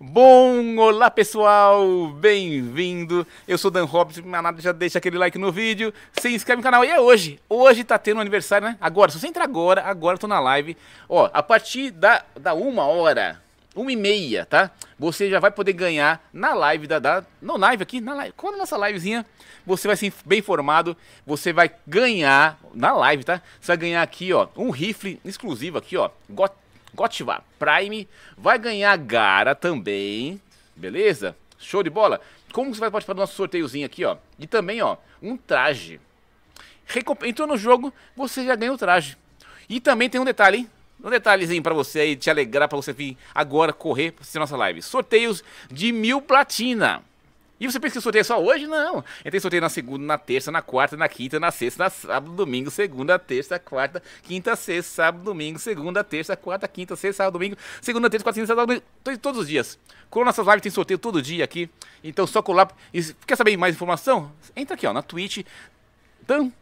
Bom, olá pessoal, bem-vindo. Eu sou Dan Me manada já deixa aquele like no vídeo, se inscreve no canal. E é hoje, hoje tá tendo um aniversário, né? Agora, se você entrar agora, agora eu tô na live. Ó, a partir da, da uma hora, uma e meia, tá? Você já vai poder ganhar na live da, da não live aqui, na live, quando é a nossa livezinha, você vai ser bem informado, você vai ganhar na live, tá? Você vai ganhar aqui, ó, um rifle exclusivo aqui, ó, Got Gotiva Prime vai ganhar Gara também, beleza? Show de bola? Como você vai participar do nosso sorteiozinho aqui, ó? E também, ó, um traje. Recomp... Entrou no jogo, você já ganhou o traje. E também tem um detalhe, hein? Um detalhezinho para você aí, te alegrar, para você vir agora correr para assistir nossa live. Sorteios de mil platina. E você pensa que o sorteio é só hoje? Não. Ele tem sorteio na segunda, na terça, na quarta, na quinta, na sexta, na sábado, domingo, segunda, terça, quarta, quinta, sexta, sábado, domingo, segunda, terça, quarta, quinta, sexta, sábado, domingo, segunda, terça, quarta, quinta, sábado, domingo. Todos os dias. Com nossas lives tem sorteio todo dia aqui. Então só colar. E quer saber mais informação? Entra aqui, ó, na Twitch. Tam.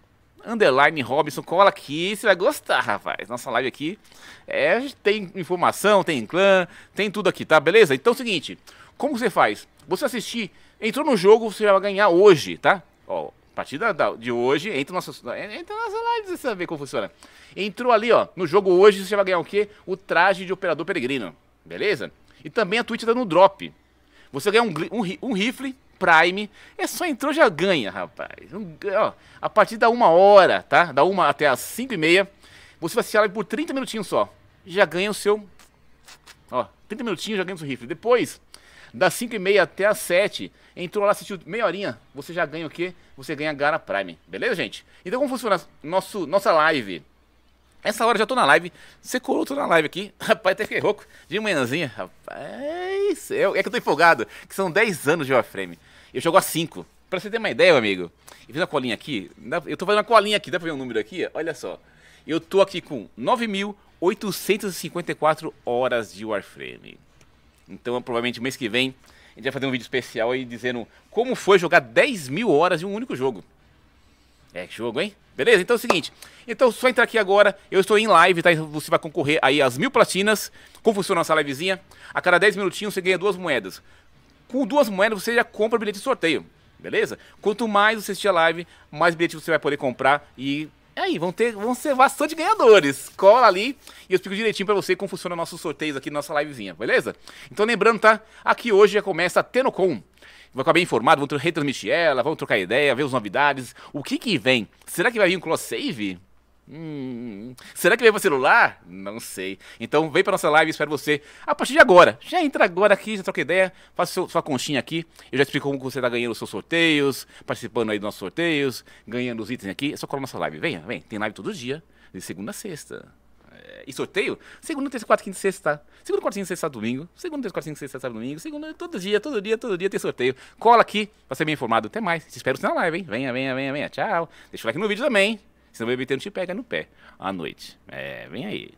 Underline Robinson, cola aqui, você vai gostar, rapaz. Nossa live aqui é, tem informação, tem clã, tem tudo aqui, tá? Beleza? Então é o seguinte, como você faz? Você assistir, entrou no jogo, você vai ganhar hoje, tá? Ó, a partir da, da, de hoje, entra nas entra nossa live pra ver como funciona. Entrou ali, ó, no jogo hoje, você vai ganhar o quê? O traje de operador peregrino, beleza? E também a Twitch dando um drop. Você ganha um, um, um rifle Prime, é só entrou já ganha, rapaz. Um, ó, a partir da uma hora, tá? Da uma até as cinco e meia, você vai assistir a live por 30 minutinhos só. Já ganha o seu... Ó, 30 minutinhos já ganha o seu rifle. Depois, das 5 e meia até as 7. Entrou lá, assistiu meia horinha. Você já ganha o quê? Você ganha Gara Prime. Beleza, gente? Então como funciona nosso, nossa live? Essa hora eu já tô na live. Você colou, tô na live aqui. Rapaz, até fiquei rouco. De manhãzinha. Rapaz, é, é que eu tô empolgado. Que são 10 anos de Warframe. Eu jogo a 5. Pra você ter uma ideia, meu amigo. Eu fiz uma colinha aqui. Eu tô fazendo uma colinha aqui. Dá pra ver um número aqui? Olha só. Eu tô aqui com 9.854 horas de Warframe. Então, provavelmente mês que vem, a gente vai fazer um vídeo especial aí dizendo como foi jogar 10 mil horas em um único jogo. É jogo, hein? Beleza? Então é o seguinte. Então, só entrar aqui agora. Eu estou em live, tá? Então, você vai concorrer aí às mil platinas. Como funciona nossa livezinha? A cada 10 minutinhos você ganha duas moedas. Com duas moedas você já compra o bilhete de sorteio. Beleza? Quanto mais você assistir a live, mais bilhete você vai poder comprar e é aí, vão ter, vão ser bastante ganhadores. Cola ali e eu explico direitinho para você como funciona nosso sorteio aqui na nossa livezinha, beleza? Então lembrando, tá? Aqui hoje já começa a Tenocom. Vou ficar bem informado, vamos retransmitir ela, vamos trocar ideia, ver as novidades. O que que vem? Será que vai vir um cross-save? Hum, Será que veio pro celular? Não sei. Então vem pra nossa live, espero você a partir de agora. Já entra agora aqui, já troca ideia, faça seu, sua conchinha aqui. Eu já explico como você tá ganhando os seus sorteios, participando aí dos nossos sorteios, ganhando os itens aqui. É só colar nossa live. Venha, vem. Tem live todo dia, de segunda a sexta. É, e sorteio? Segunda, terça, quarta, quinta, sexta. Tá? Segunda, quarta, quinta, sexta, tá domingo. Segunda, terça, quarta, quinta, sexta, sábado, tá domingo. Segunda, todo dia, todo dia, todo dia tem sorteio. Cola aqui pra ser bem informado. Até mais. Te espero na live, hein? Venha, venha, venha, venha. Tchau. Deixa o like no vídeo também se o beber, não te pega no pé à noite. É, vem aí.